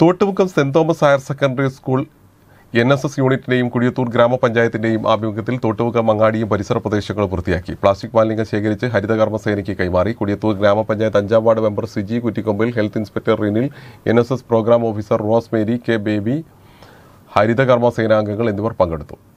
Thottumukkam saint Thomas higher secondary school N S S യൂണിറ്റിന്റെയും കുടിയത്തൂർ ഗ്രാമപഞ്ചായത്തിന്റെയും ആഭിമുഖ്യത്തിൽ തോട്ടുമുക്കം മങ്ങാടിയും പരിസര പ്രദേശങ്ങളും വൃത്തിയാക്കി പ്ലാസ്റ്റിക് മാലിന്യങ്ങൾ ശേഖരിച്ച് ഹരിതകർമ്മസേനയ്ക്ക് കൈമാറി കുടിയത്തൂർ ഗ്രാമപഞ്ചായത്ത് അഞ്ചാം ward member Siji Kuttikkombil health inspector Rinil N S S program officer Rose Mary K Baby ഹരിതകർമ്മ സേനാംഗങ്ങൾ എന്നിവർ പങ്കെടുത്തു